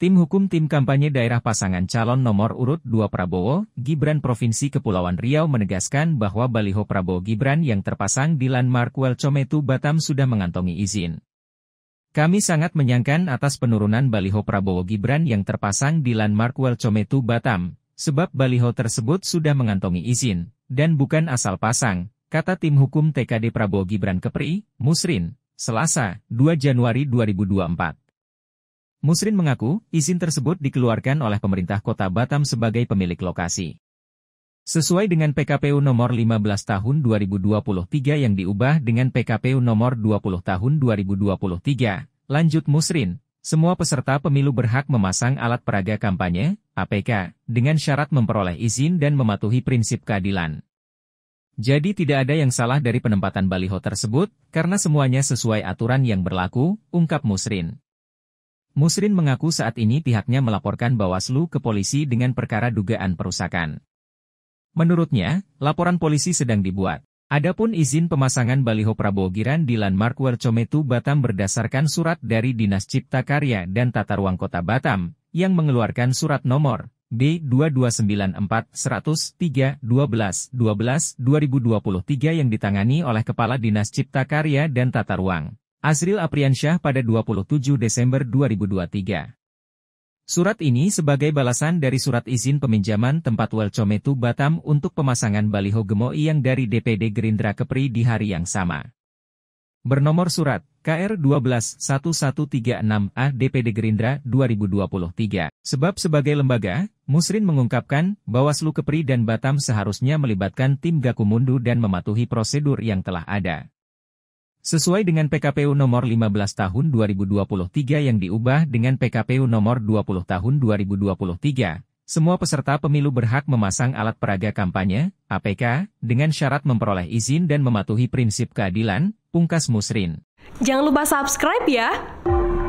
Tim Hukum Tim Kampanye Daerah Pasangan Calon Nomor Urut 2 Prabowo, Gibran Provinsi Kepulauan Riau menegaskan bahwa baliho Prabowo Gibran yang terpasang di Landmark Welcometu Batam sudah mengantongi izin. Kami sangat menyangkan atas penurunan baliho Prabowo Gibran yang terpasang di Landmark Welcometu Batam, sebab baliho tersebut sudah mengantongi izin, dan bukan asal pasang, kata tim hukum TKD Prabowo Gibran Kepri, Musrin, Selasa, 2 Januari 2024. Musrin mengaku, izin tersebut dikeluarkan oleh pemerintah kota Batam sebagai pemilik lokasi. Sesuai dengan PKPU nomor 15 tahun 2023 yang diubah dengan PKPU nomor 20 tahun 2023, lanjut Musrin, semua peserta pemilu berhak memasang alat peraga kampanye, APK, dengan syarat memperoleh izin dan mematuhi prinsip keadilan. Jadi tidak ada yang salah dari penempatan baliho tersebut, karena semuanya sesuai aturan yang berlaku, ungkap Musrin. Musrin mengaku saat ini pihaknya melaporkan Bawaslu ke polisi dengan perkara dugaan perusakan. Menurutnya, laporan polisi sedang dibuat. Adapun izin pemasangan baliho Prabowo Giran di Landmark Wercometu Batam berdasarkan surat dari Dinas Cipta Karya dan Tata Ruang Kota Batam yang mengeluarkan surat nomor B2294-103-12-12-2023 yang ditangani oleh Kepala Dinas Cipta Karya dan Tata Ruang. Asril Apriansyah pada 27 Desember 2023. Surat ini sebagai balasan dari surat izin peminjaman tempat Welcometu Batam untuk pemasangan baliho gemoi yang dari DPD Gerindra Kepri di hari yang sama. Bernomor surat KR 121136A DPD Gerindra 2023. Sebab sebagai lembaga, Musrin mengungkapkan, Bawaslu Kepri dan Batam seharusnya melibatkan tim Gakumundu dan mematuhi prosedur yang telah ada. Sesuai dengan PKPU nomor 15 tahun 2023 yang diubah dengan PKPU nomor 20 tahun 2023, semua peserta pemilu berhak memasang alat peraga kampanye, APK, dengan syarat memperoleh izin dan mematuhi prinsip keadilan, pungkas Musrin. Jangan lupa subscribe ya!